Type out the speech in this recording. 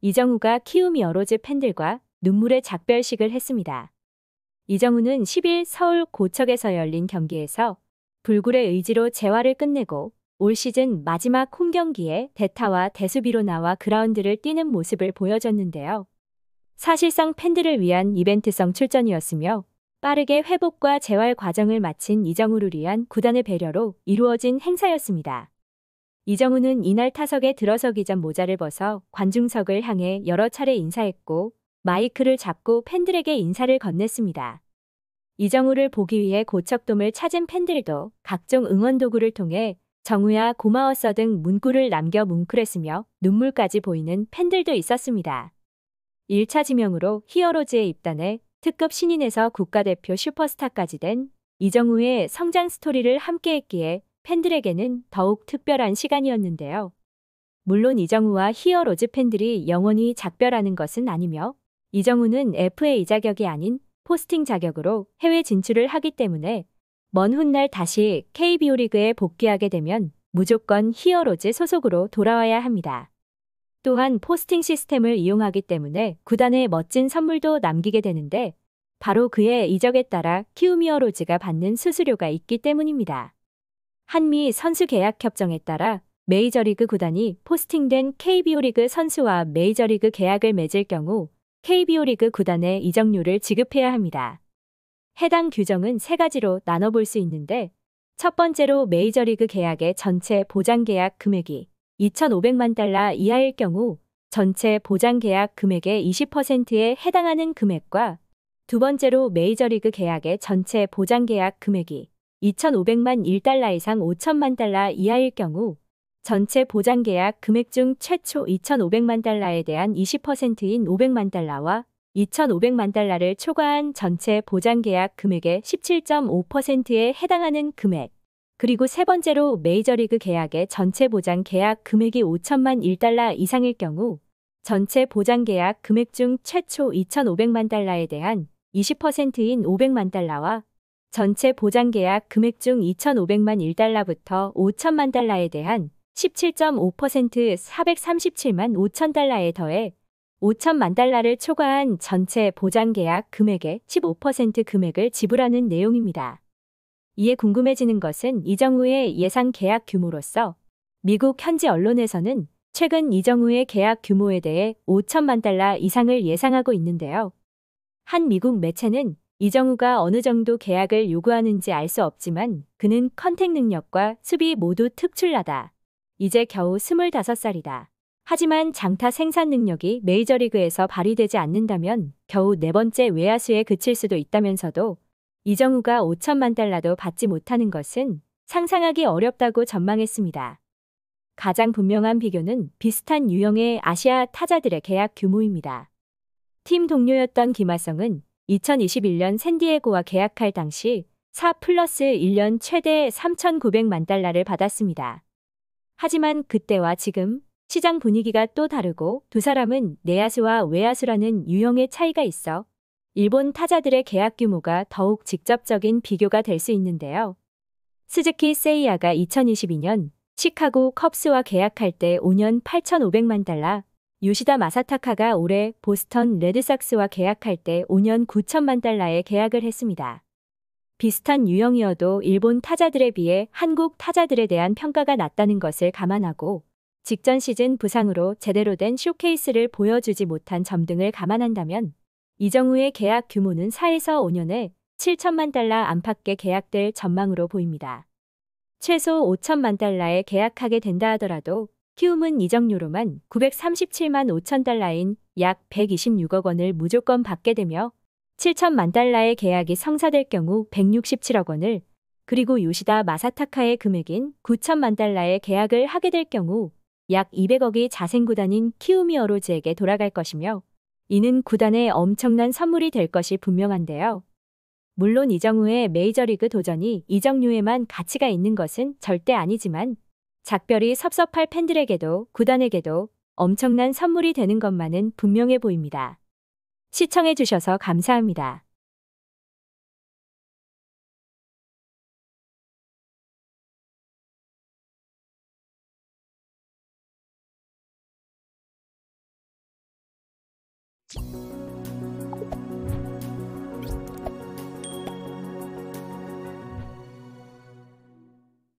이정우가 키움이 어로즈 팬들과 눈물의 작별식을 했습니다. 이정우는 10일 서울 고척에서 열린 경기에서 불굴의 의지로 재활을 끝내고 올 시즌 마지막 홈 경기에 대타와 대수비로 나와 그라운드를 뛰는 모습을 보여줬는데요. 사실상 팬들을 위한 이벤트성 출전이었으며 빠르게 회복과 재활 과정을 마친 이정우를 위한 구단의 배려로 이루어진 행사였습니다. 이정우는 이날 타석에 들어서기 전 모자를 벗어 관중석을 향해 여러 차례 인사했고 마이크를 잡고 팬들에게 인사를 건넸습니다. 이정우를 보기 위해 고척돔을 찾은 팬들도 각종 응원 도구를 통해 정우야 고마웠어 등 문구를 남겨 뭉클했으며 눈물까지 보이는 팬들도 있었습니다. 1차 지명으로 히어로즈에 입단해 특급 신인에서 국가대표 슈퍼스타까지 된 이정우의 성장 스토리를 함께했기에 팬들에게는 더욱 특별한 시간이었는데요. 물론 이정우와 히어로즈 팬들이 영원히 작별하는 것은 아니며 이정우는 FA 자격이 아닌 포스팅 자격으로 해외 진출을 하기 때문에 먼 훗날 다시 KBO 리그에 복귀하게 되면 무조건 히어로즈 소속으로 돌아와야 합니다. 또한 포스팅 시스템을 이용하기 때문에 구단에 멋진 선물도 남기게 되는데 바로 그의 이적에 따라 키우미어로즈가 받는 수수료가 있기 때문입니다. 한미 선수 계약 협정에 따라 메이저리그 구단이 포스팅된 KBO 리그 선수와 메이저리그 계약을 맺을 경우 KBO 리그 구단의 이적료를 지급해야 합니다. 해당 규정은 세 가지로 나눠볼 수 있는데 첫 번째로 메이저리그 계약의 전체 보장계약 금액이 2,500만 달러 이하일 경우 전체 보장계약 금액의 20%에 해당하는 금액과 두 번째로 메이저리그 계약의 전체 보장계약 금액이 2,500만 1달러 이상 5천만 달러 이하일 경우 전체 보장 계약 금액 중 최초 2,500만 달러에 대한 20%인 500만 달러와 2,500만 달러를 초과한 전체 보장 계약 금액의 17.5%에 해당하는 금액. 그리고 세 번째로 메이저리그 계약의 전체 보장 계약 금액이 5천만 1달러 이상일 경우 전체 보장 계약 금액 중 최초 2,500만 달러에 대한 20%인 500만 달러와 전체 보장계약 금액 중 2,500만 1달러부터 5천만 달러에 대한 17.5% 437만 5천 달러에 더해 5천만 달러를 초과한 전체 보장계약 금액의 15% 금액을 지불하는 내용입니다. 이에 궁금해지는 것은 이정우의 예상 계약 규모로서 미국 현지 언론에서는 최근 이정우의 계약 규모에 대해 5천만 달러 이상을 예상하고 있는데요. 한 미국 매체는 이정우가 어느 정도 계약을 요구하는지 알 수 없지만 그는 컨택 능력과 수비 모두 특출나다. 이제 겨우 25살이다. 하지만 장타 생산 능력이 메이저리그에서 발휘되지 않는다면 겨우 네 번째 외야수에 그칠 수도 있다면서도 이정우가 5천만 달러도 받지 못하는 것은 상상하기 어렵다고 전망했습니다. 가장 분명한 비교는 비슷한 유형의 아시아 타자들의 계약 규모입니다. 팀 동료였던 김하성은 2021년 샌디에고와 계약할 당시 4 플러스 1년 최대 3,900만 달러를 받았습니다. 하지만 그때와 지금 시장 분위기가 또 다르고 두 사람은 내야수와 외야수라는 유형의 차이가 있어 일본 타자들의 계약 규모가 더욱 직접적인 비교가 될 수 있는데요. 스즈키 세이야가 2022년 시카고 컵스와 계약할 때 5년 8,500만 달러, 요시다 마사타카가 올해 보스턴 레드삭스와 계약할 때 5년 9천만 달러에 계약을 했습니다. 비슷한 유형이어도 일본 타자들에 비해 한국 타자들에 대한 평가가 낮다는 것을 감안하고 직전 시즌 부상으로 제대로 된 쇼케이스를 보여주지 못한 점 등을 감안한다면 이정우의 계약 규모는 4에서 5년에 7천만 달러 안팎의 계약될 전망으로 보입니다. 최소 5천만 달러에 계약하게 된다 하더라도 키움은 이적료로만 937만 5천 달러인 약 126억 원을 무조건 받게 되며 7천만 달러의 계약이 성사될 경우 167억 원을 그리고 요시다 마사타카의 금액인 9천만 달러의 계약을 하게 될 경우 약 200억이 자생구단인 키움이 어로즈에게 돌아갈 것이며 이는 구단의 엄청난 선물이 될 것이 분명한데요. 물론 이정후의 메이저리그 도전이 이정류에만 가치가 있는 것은 절대 아니지만 작별이 섭섭할 팬들에게도 구단에게도 엄청난 선물이 되는 것만은 분명해 보입니다. 시청해주셔서 감사합니다. you